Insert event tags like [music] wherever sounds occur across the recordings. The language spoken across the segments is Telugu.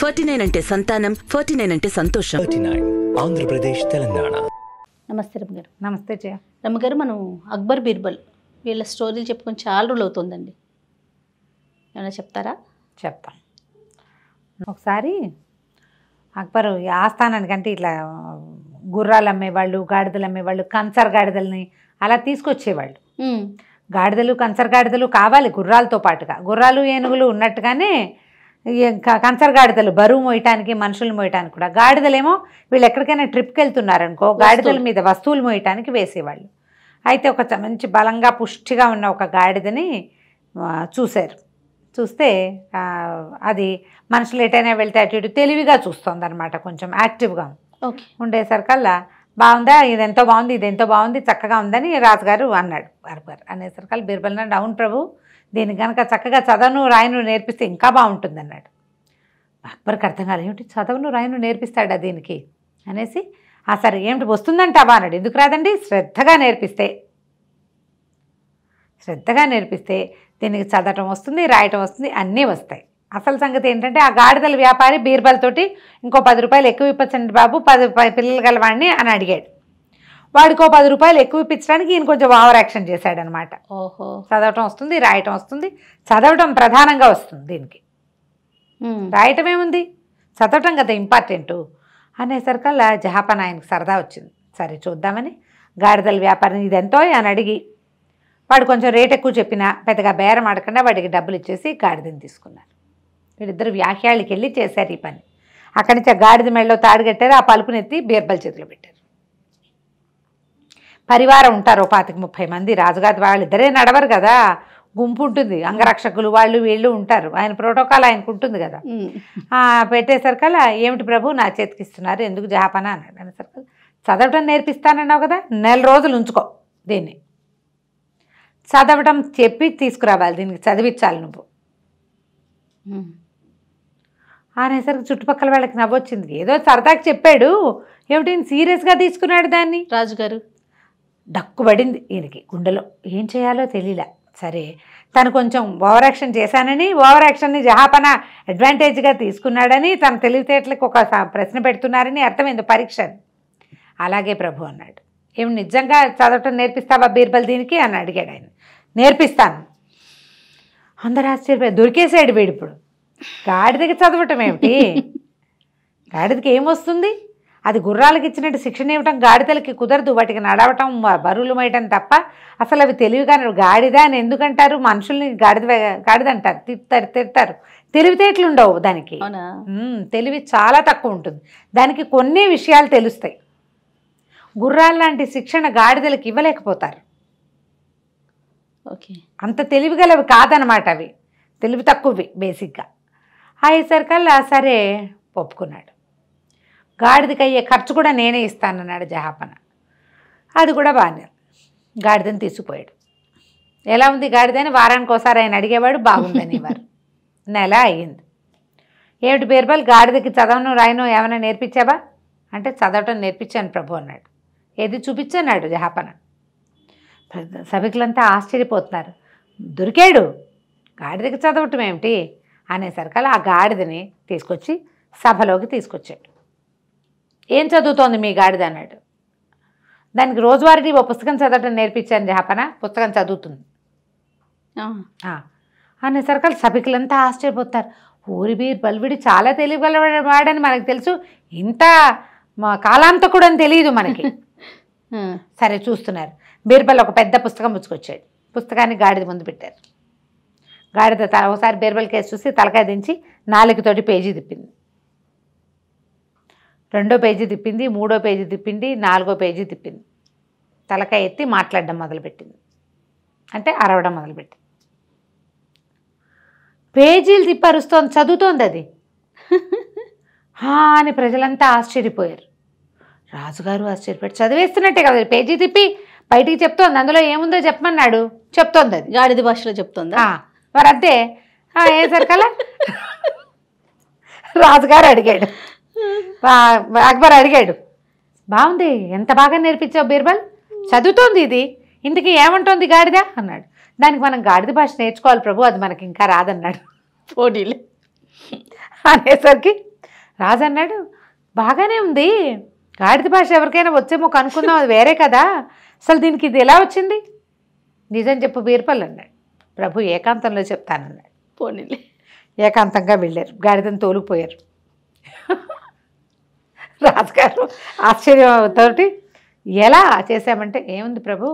ఫార్టీ నైన్ అంటే సంతానం ఫార్టీ నైన్ అంటే సంతోషం ఆంధ్రప్రదేశ్ తెలంగాణ నమస్తే రమ్మ గారు నమస్తే జయ రమ్మ గారు మనం అక్బర్ బీర్బల్ వీళ్ళ స్టోరీలు చెప్పుకొని చాలా రోజులు అవుతుందండి ఏమైనా చెప్తారా చెప్తాం ఒకసారి అక్బర్ ఆస్థానానికంటే ఇట్లా గుర్రాలు అమ్మేవాళ్ళు గాడిదలు అమ్మేవాళ్ళు కన్సర్ గాడిదల్ని అలా తీసుకొచ్చేవాళ్ళు గాడిదలు కన్సర్ గాడిదలు కావాలి గుర్రాలతో పాటుగా గుర్రాలు ఏనుగులు ఉన్నట్టుగానే కంచర్ గాడిదలు బరువు మోయటానికి మనుషులు మోయటానికి కూడా గాడిదలేమో వీళ్ళు ఎక్కడికైనా ట్రిప్కి వెళ్తున్నారనుకో గాడిదల మీద వస్తువులు మోయటానికి వేసేవాళ్ళు అయితే ఒక మంచి బలంగా పుష్టిగా ఉన్న ఒక గాడిదని చూశారు చూస్తే అది మనుషులు ఎటైనా వెళ్తే అటు ఇటు తెలివిగా చూస్తుంది అనమాట కొంచెం యాక్టివ్గా ఉండేసరికల్లా బాగుందా ఇది ఎంతో బాగుంది ఇది ఎంతో బాగుంది చక్కగా ఉందని రాజుగారు అన్నాడు అర్బర్ అనేసరికల్ బీర్బల్ నాడు అవును ప్రభు దీన్ని కనుక చక్కగా చదవను రాయను నేర్పిస్తే ఇంకా బాగుంటుంది అన్నాడు అక్బర్కి అర్థం కాదు ఏమిటి చదవను రాయను నేర్పిస్తాడా దీనికి అనేసి ఆ సరే ఏమిటి వస్తుందంటావా అన్నాడు ఎందుకు రాదండి శ్రద్ధగా నేర్పిస్తే శ్రద్ధగా నేర్పిస్తే దీనికి చదవటం వస్తుంది రాయటం వస్తుంది అన్నీ వస్తాయి అసలు సంగతి ఏంటంటే ఆ గాడిదల వ్యాపారి బీర్బల్ తోటి ఇంకో పది రూపాయలు ఎక్కువ ఇప్పించండి బాబు పది పిల్లలు గలవాడిని అని అడిగాడు వాడికో పది రూపాయలు ఎక్కువ ఇప్పించడానికి ఈయన కొంచెం ఓవర్ యాక్షన్ చేశాడనమాట ఓహో చదవటం వస్తుంది రాయటం వస్తుంది చదవటం ప్రధానంగా వస్తుంది దీనికి రాయటం ఏముంది చదవటం కదా ఇంపార్టెంట్ అనేసరికల్లా జహాపన్ ఆయనకు సరదా వచ్చింది సరే చూద్దామని గాడిదల వ్యాపారిని ఇది ఎంతో అని అడిగి వాడు కొంచెం రేట్ ఎక్కువ చెప్పినా పెద్దగా బేరం ఆడకుండా వాడికి డబ్బులు ఇచ్చేసి గాడిదని తీసుకున్నాను వీళ్ళిద్దరు వ్యాఖ్యాలకి వెళ్ళి చేశారు ఈ పని అక్కడి నుంచి ఆ గాడిద మెడలో తాడుగట్టారు ఆ పలుపునెత్తి బీర్బల్ చేతిలో పెట్టారు పరివారం ఉంటారు పాతిక ముప్పై మంది రాజుగారి వాళ్ళిద్దరే నడవరు కదా గుంపు ఉంటుంది అంగరక్షకులు వాళ్ళు వీళ్ళు ఉంటారు ఆయన ప్రోటోకాల్ ఆయనకు ఉంటుంది కదా పెట్టేసరికల్లా ఏమిటి ప్రభు నా చేతికి ఇస్తున్నారు ఎందుకు జాపన అన్నాడు అనేసరికల్ చదవటం నేర్పిస్తానన్నావు కదా నెల రోజులు ఉంచుకో దీన్ని చదవటం చెప్పి తీసుకురావాలి దీనికి చదివించాలి నువ్వు అనేసరికి చుట్టుపక్కల వాళ్ళకి నవ్వొచ్చింది ఏదో సరదాకి చెప్పాడు ఏమిటి సీరియస్గా తీసుకున్నాడు దాన్ని రాజుగారు డక్కుబడింది ఈయనకి గుండెలో ఏం చేయాలో తెలియలే సరే తను కొంచెం ఓవర్ యాక్షన్ చేశానని ఓవర్ యాక్షన్ని జహాపన అడ్వాంటేజ్గా తీసుకున్నాడని తన తెలివితేటలకు ఒక ప్రశ్న పెడుతున్నారని అర్థమైంది పరీక్ష అలాగే ప్రభు అన్నాడు ఏమి నిజంగా చదవటం నేర్పిస్తావా బీర్బల్ దీనికి అని అడిగాడు ఆయన నేర్పిస్తాను అందరు ఆశ్చర్యపోయి దొరికేసాడు వీడిప్పుడు గాడిదకి చదవటం ఏమిటి గాడిదకి ఏమొస్తుంది అది గుర్రాలకు ఇచ్చినట్టు శిక్షణ ఇవ్వటం గాడిదలకి కుదరదు వాటికి నడవటం బరువులు మేయటం తప్ప అసలు అవి తెలివి కానీ గాడిద అని ఎందుకంటారు మనుషుల్ని గాడిద గాడిద అంటారు తిడతారు తిడతారు తెలివితేటలు ఉండవు దానికి తెలివి చాలా తక్కువ ఉంటుంది దానికి కొన్ని విషయాలు తెలుస్తాయి గుర్రాలు లాంటి శిక్షణ గాడిదలకు ఇవ్వలేకపోతారు ఓకే అంత తెలివిగలవి కాదనమాట అవి తెలివి తక్కువవి బేసిక్గా అయ్యేసరికల్లా సరే ఒప్పుకున్నాడు గాడిదకి అయ్యే ఖర్చు కూడా నేనే ఇస్తానన్నాడు జహాపన అది కూడా బాగానే గాడిదని తీసుకుపోయాడు ఎలా ఉంది గాడిదని వారానికి ఒకసారి ఆయన అడిగేవాడు బాగుందని వారు [laughs] నెల అయ్యింది ఏమిటి బీర్బల్ గాడిదకి చదవను రాయను ఏమైనా నేర్పించావా అంటే చదవటం నేర్పించాను ప్రభు అన్నాడు ఏది చూపించన్నాడు జహాపన సభికులంతా ఆశ్చర్యపోతున్నారు దొరికాడు గాడిదకి చదవటం ఏమిటి అనేసరికి ఆ గాడిదని తీసుకొచ్చి సభలోకి తీసుకొచ్చాడు ఏం చదువుతోంది మీ గాడిద అన్నాడు దానికి రోజువారీ ఓ పుస్తకం చదవటం నేర్పించాను జాపన పుస్తకం చదువుతుంది అనేసరికి సభికులంతా ఆశ్చర్యపోతారు ఊరి బీర్ బల్విడి చాలా తెలియగలవాడని మనకు తెలుసు ఇంత కాలాంతకుడు అని తెలియదు మనకి [laughs] సరే చూస్తున్నారు బీర్బల్ ఒక పెద్ద పుస్తకం పుచ్చుకొచ్చాడు పుస్తకాన్ని గాడిద ముందు పెట్టారు గాడిద ఒకసారి బీర్బల్ కేసు చూసి తలకాయ దించి నాలుగుతోటి పేజీ తిప్పింది రెండో పేజీ తిప్పింది మూడో పేజీ తిప్పింది నాలుగో పేజీ తిప్పింది తలకాయ ఎత్తి మాట్లాడడం మొదలుపెట్టింది అంటే అరవడం మొదలుపెట్టింది పేజీలు తిప్పరుస్తోంది చదువుతోంది అది [laughs] హా అని ప్రజలంతా ఆశ్చర్యపోయారు రాజుగారు ఆశ్చర్యపోయారు చదివేస్తున్నట్టే కదా పేజీ తిప్పి బయటికి చెప్తోంది అందులో ఏముందో చెప్పమన్నాడు చెప్తోంది అది గాడిద భాషలో చెప్తోంది వరద్దే ఏం సరికల రాజుగారు అడిగాడు అక్బర్ అడిగాడు బాగుంది ఎంత బాగా నేర్పించావు బీర్బల్ చదువుతోంది ఇది ఇంతకీ ఏమంటోంది గాడిద అన్నాడు దానికి మనం గాడిద భాష నేర్చుకోవాలి ప్రభు అది మనకి ఇంకా రాదన్నాడు పోటీలే అనేసరికి రాజన్నాడు బాగానే ఉంది గాడిద భాష ఎవరికైనా వచ్చేమో కనుక్కుందాం అది వేరే కదా అసలు దీనికి ఇది ఎలా వచ్చింది నిజం చెప్పు బీర్పల్ అన్నాడు ప్రభు ఏకాంతంలో చెప్తానన్నాడు పోనీ ఏకాంతంగా వెళ్ళారు గాడిదని తోలుకుపోయారు [laughs] రాజుగారు తోటి ఎలా చేశామంటే ఏముంది ప్రభు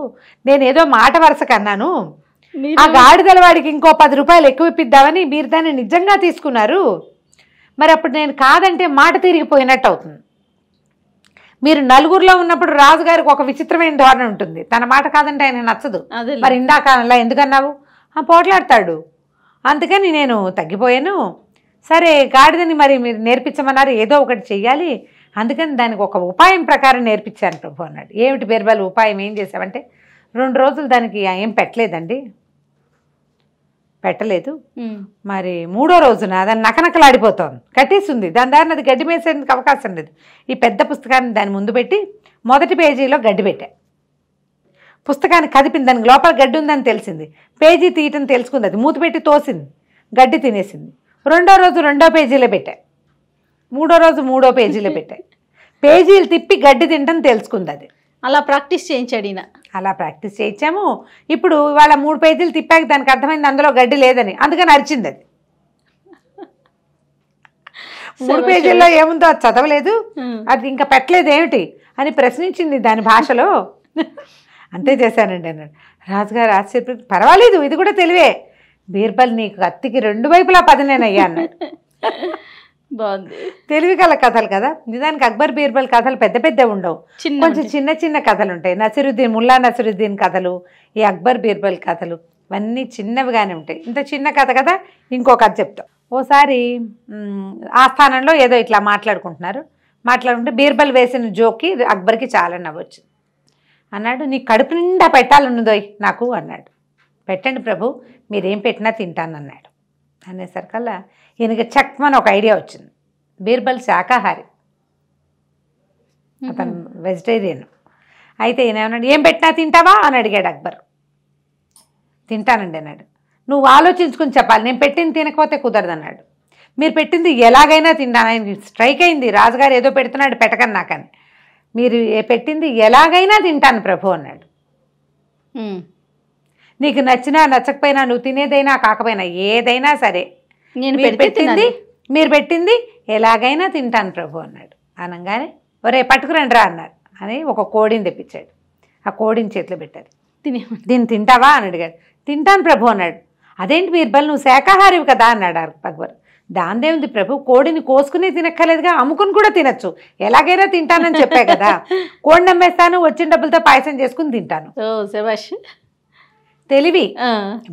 నేను ఏదో మాట వరుసకు అన్నాను ఆ గాడిదల వాడికి ఇంకో పది రూపాయలు ఎక్కువ ఇప్పిద్దామని మీరు దాన్ని నిజంగా తీసుకున్నారు మరి అప్పుడు నేను కాదంటే మాట తిరిగిపోయినట్టు అవుతుంది మీరు నలుగురిలో ఉన్నప్పుడు రాజుగారికి ఒక విచిత్రమైన ధోరణి ఉంటుంది తన మాట కాదంటే ఆయన నచ్చదు మరి ఇందాక ఎందుకన్నావు పోట్లాడతాడు అందుకని నేను తగ్గిపోయాను సరే గాడిదని మరి మీరు నేర్పించమన్నారు ఏదో ఒకటి చెయ్యాలి అందుకని దానికి ఒక ఉపాయం ప్రకారం నేర్పించాను ప్రభు అన్నాడు ఏమిటి బీర్బల్ ఉపాయం ఏం చేసామంటే రెండు రోజులు దానికి ఏం పెట్టలేదండి పెట్టలేదు మరి మూడో రోజున దాన్ని కట్టేసి ఉంది దాని దారిని అది గడ్డి మేసేందుకు అవకాశం లేదు ఈ పెద్ద పుస్తకాన్ని దాని ముందు పెట్టి మొదటి పేజీలో గడ్డి పెట్టా పుస్తకాన్ని కదిపింది దానికి లోపల గడ్డి ఉందని తెలిసింది పేజీ తీయటం తెలుసుకుంది అది మూతపెట్టి తోసింది గడ్డి తినేసింది రెండో రోజు రెండో పేజీలో పెట్టాయి మూడో రోజు మూడో పేజీలో పెట్టాయి పేజీలు తిప్పి గడ్డి తింటని తెలుసుకుంది అది అలా ప్రాక్టీస్ చేయించాడు ఈయన అలా ప్రాక్టీస్ చేయించాము ఇప్పుడు వాళ్ళ మూడు పేజీలు తిప్పాక దానికి అర్థమైంది అందులో గడ్డి లేదని అందుకని అరిచింది అది మూడు పేజీల్లో ఏముందో అది చదవలేదు అది ఇంకా పెట్టలేదు ఏమిటి అని ప్రశ్నించింది దాని భాషలో అంతే చేశానండి అన్నాడు రాజుగారు ఆశ్చర్యపడి పర్వాలేదు ఇది కూడా తెలివే బీర్బల్ నీకు అత్తికి రెండు వైపులా పదినేనయ్యా అన్నాడు బాగుంది తెలివి గల కథలు కదా నిజానికి అక్బర్ బీర్బల్ కథలు పెద్ద పెద్ద ఉండవు కొంచెం చిన్న చిన్న కథలు ఉంటాయి నసిరుద్దీన్ ముల్లా నసిరుద్దీన్ కథలు ఈ అక్బర్ బీర్బల్ కథలు ఇవన్నీ చిన్నవిగానే ఉంటాయి ఇంత చిన్న కథ కదా ఇంకో కథ చెప్తాం ఓసారి ఆ స్థానంలో ఏదో ఇట్లా మాట్లాడుకుంటున్నారు మాట్లాడుకుంటే బీర్బల్ వేసిన జోక్కి అక్బర్కి చాలా నవ్వొచ్చింది అన్నాడు నీ కడుపు నిండా పెట్టాలన్నదోయ్ నాకు అన్నాడు పెట్టండి ప్రభు మీరేం పెట్టినా తింటానన్నాడు అనేసరికల్లా ఈయనకి చక్కమని ఒక ఐడియా వచ్చింది బీర్బల్ శాకాహారి అతను వెజిటేరియన్ అయితే ఈయన ఏమన్నాడు ఏం పెట్టినా తింటావా అని అడిగాడు అక్బర్ తింటానండి అన్నాడు నువ్వు ఆలోచించుకుని చెప్పాలి నేను పెట్టింది తినకపోతే కుదరదన్నాడు మీరు పెట్టింది ఎలాగైనా తింటాను ఆయన స్ట్రైక్ అయింది రాజుగారు ఏదో పెడుతున్నాడు పెట్టకని నాకని మీరు పెట్టింది ఎలాగైనా తింటాను ప్రభు అన్నాడు నీకు నచ్చినా నచ్చకపోయినా నువ్వు తినేదైనా కాకపోయినా ఏదైనా సరే నేను పెట్టింది మీరు పెట్టింది ఎలాగైనా తింటాను ప్రభు అన్నాడు అనగానే ఒరే పట్టుకురండి రా అన్నారు అని ఒక కోడిని తెప్పించాడు ఆ కోడిని చేతిలో పెట్టారు తినే దీన్ని తింటావా అని అడిగాడు తింటాను ప్రభు అన్నాడు అదేంటి బీర్బల్ నువ్వు శాఖాహారివి కదా అన్నాడు అక్బర్ దాందే ఉంది ప్రభు కోడిని కోసుకుని తినక్కర్లేదుగా అమ్ముకుని కూడా తినచ్చు ఎలాగైనా తింటానని చెప్పా కదా [laughs] కోడి నమ్మేస్తాను వచ్చిన డబ్బులతో పాయసం చేసుకుని తింటాను తెలివి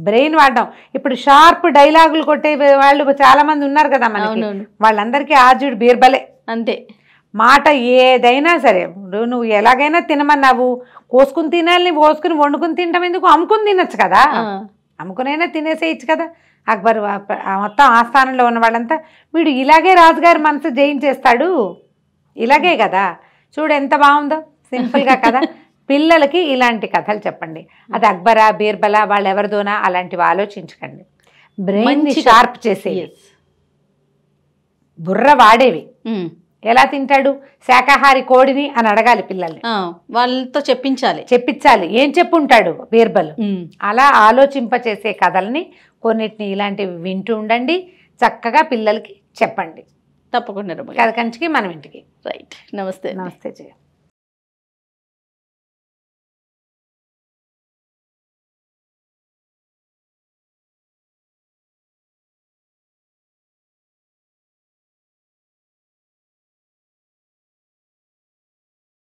బ్రెయిన్ వాడడం ఇప్పుడు షార్ప్ డైలాగులు కొట్టే వాళ్ళు చాలా మంది ఉన్నారు కదా మన వాళ్ళందరికీ ఆర్జుడు బీర్బలే అంతే మాట ఏదైనా సరే నువ్వు ఎలాగైనా తినమన్నావు కోసుకుని తినాలని కోసుకుని వండుకుని తినడం ఎందుకు అమ్ముకుని తినచ్చు కదా అమ్ముకునైనా తినేసేయచ్చు కదా అక్బర్ మొత్తం ఆస్థానంలో ఉన్న వాళ్ళంతా వీడు ఇలాగే రాజుగారి మనసు జయించేస్తాడు ఇలాగే కదా చూడు ఎంత బాగుందో సింపుల్గా కదా [laughs] పిల్లలకి ఇలాంటి కథలు చెప్పండి అది అక్బరా బీర్బలా వాళ్ళు ఎవరిదోనా అలాంటివి ఆలోచించకండి బ్రెయిన్ షార్ప్ చేసేవి బుర్ర వాడేవి ఎలా తింటాడు శాకాహారి కోడిని అని అడగాలి పిల్లల్ని వాళ్ళతో చెప్పించాలి చెప్పించాలి ఏం చెప్పుంటాడు బీర్బల్ అలా ఆలోచింప చేసే కథల్ని కొన్నిటిని ఇలాంటివి వింటూ ఉండండి చక్కగా పిల్లలకి చెప్పండి తప్పకుండా కథ కంచికి మనం ఇంటికి రైట్ నమస్తే నమస్తే చేయండి